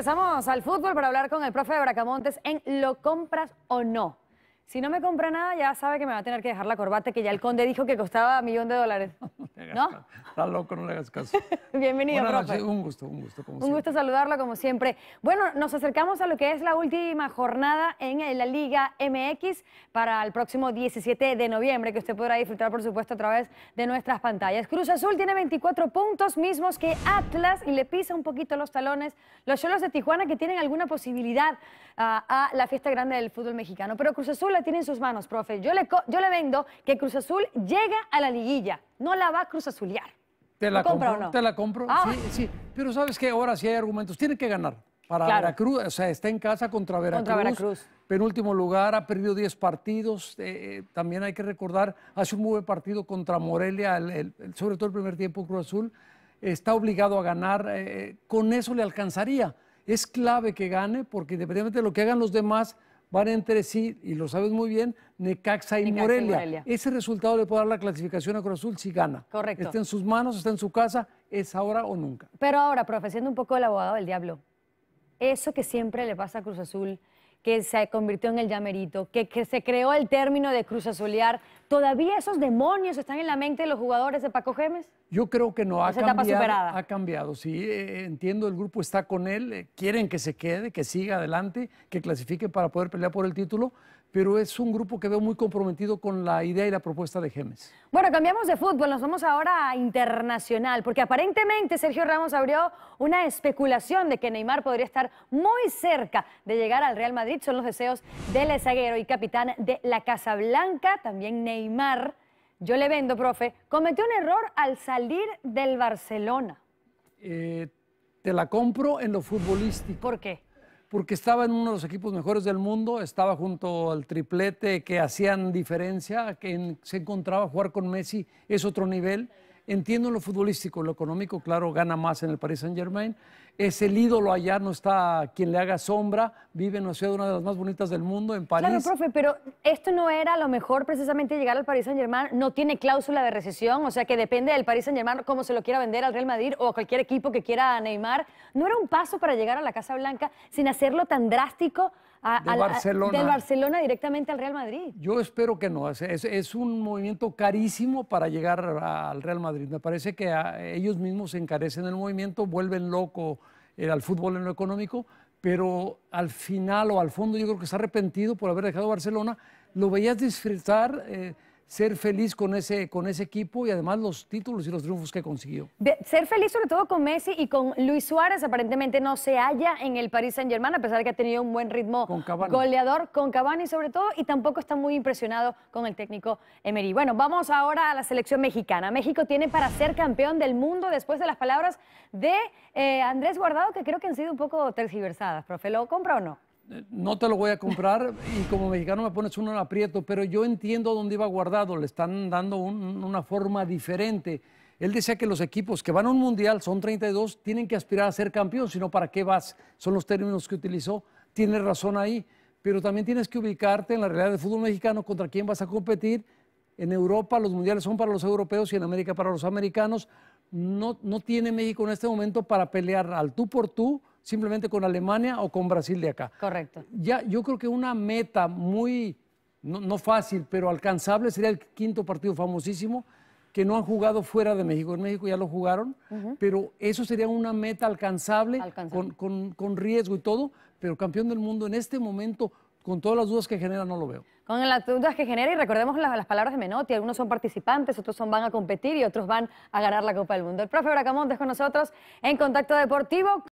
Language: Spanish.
Empezamos al fútbol para hablar con el profe de Bracamontes en ¿Lo compras o no? Si no me compra nada, ya sabe que me va a tener que dejar la corbata que ya el conde dijo que costaba un millón de dólares. ¿No? Está loco, no le hagas caso. Bienvenido, Un gusto, un gusto. Como un gusto saludarlo como siempre. Bueno, nos acercamos a lo que es la última jornada en la Liga MX para el próximo 17 de noviembre, que usted podrá disfrutar, por supuesto, a través de nuestras pantallas. Cruz Azul tiene 24 puntos mismos que Atlas y le pisa un poquito los talones los Cholos de Tijuana que tienen alguna posibilidad ah, a la fiesta grande del fútbol mexicano. Pero Cruz Azul la tiene en sus manos, profe. Yo le, yo le vendo que Cruz Azul llega a la liguilla no la va a Azuliar. ¿Te la compro, no? Te la compro, ah. sí, sí. Pero sabes que ahora sí hay argumentos. Tiene que ganar para Veracruz. O sea, está en casa contra Veracruz. Contra Veracruz. Penúltimo lugar, ha perdido 10 partidos. Eh, eh, también hay que recordar, hace un muy buen partido contra Morelia, sobre todo el primer tiempo Cruz Azul. Está obligado a ganar. Eh, con eso le alcanzaría. Es clave que gane porque independientemente de lo que hagan los demás, van entre sí, y lo sabes muy bien, Necaxa y, Morelia. Ese resultado le puede dar la clasificación a Cruz Azul si gana. Correcto. Está en sus manos, está en su casa, es ahora o nunca. Pero ahora, profe, un poco el abogado del diablo, eso que siempre le pasa a Cruz Azul que se convirtió en el llamerito, que, que se creó el término de cruz azulear. ¿Todavía esos demonios están en la mente de los jugadores de Paco Gemes? Yo creo que no, ha cambiado. Superada. Ha cambiado, sí. Eh, entiendo, el grupo está con él, eh, quieren que se quede, que siga adelante, que clasifique para poder pelear por el título, pero es un grupo que veo muy comprometido con la idea y la propuesta de Gemes. Bueno, cambiamos de fútbol, nos vamos ahora a internacional, porque aparentemente Sergio Ramos abrió una especulación de que Neymar podría estar muy cerca de llegar al Real Madrid. Son los deseos del zaguero y capitán de la Casa Blanca, también Neymar. Yo le vendo, profe, cometió un error al salir del Barcelona. Eh, te la compro en lo futbolístico. ¿Por qué? porque estaba en uno de los equipos mejores del mundo, estaba junto al triplete que hacían diferencia, que se encontraba jugar con Messi, es otro nivel. Entiendo lo futbolístico, lo económico, claro, gana más en el Paris Saint Germain es el ídolo allá, no está quien le haga sombra, vive en una ciudad una de las más bonitas del mundo, en París. Claro, profe, pero esto no era lo mejor precisamente llegar al Paris Saint-Germain, no tiene cláusula de recesión, o sea que depende del París Saint-Germain cómo se lo quiera vender al Real Madrid o a cualquier equipo que quiera Neymar. ¿No era un paso para llegar a la Casa Blanca sin hacerlo tan drástico? A, Barcelona. del Barcelona directamente al Real Madrid. Yo espero que no. Es, un movimiento carísimo para llegar al Real Madrid. Me parece que ellos mismos se encarecen el movimiento, vuelven loco era el fútbol en lo económico, pero al final o al fondo yo creo que se ha arrepentido por haber dejado Barcelona, lo veías disfrutar. Eh, ser feliz con ese, con ese equipo y además los títulos y los triunfos que consiguió. ser feliz sobre todo con Messi y con Luis Suárez, aparentemente no se halla en el Paris Saint Germain, a pesar de que ha tenido un buen ritmo goleador con Cavani sobre todo, y tampoco está muy impresionado con el técnico Emery. Bueno, vamos ahora a la selección mexicana. México tiene para ser campeón del mundo después de las palabras de eh, Andrés Guardado, que creo que han sido un poco tergiversadas. Profe, ¿lo compra o no? no te lo voy a comprar y como mexicano me pones uno en aprieto, pero yo entiendo dónde iba guardado, le están dando una forma diferente. Él decía que los equipos que van a un mundial, son 32, tienen que aspirar a ser campeón, sino ¿para qué vas? Son los términos que utilizó, tiene razón ahí, pero también tienes que ubicarte en la realidad del fútbol mexicano, contra quién vas a competir. En Europa los mundiales son para los europeos y en América para los americanos. No, no tiene México en este momento para pelear al tú por tú simplemente con Alemania o con Brasil de acá. Correcto. Ya, yo creo que una meta muy, no, fácil, pero alcanzable sería el quinto partido famosísimo que no han jugado fuera de México. En México ya lo jugaron, pero eso sería una meta alcanzable, Con, riesgo y todo, pero campeón del mundo en este momento, con todas las dudas que genera, no lo veo. Con las dudas que genera, y recordemos las, palabras de Menotti, algunos son participantes, otros son, van a competir y otros van a ganar la Copa del Mundo. El profe Bracamontes con nosotros en Contacto Deportivo.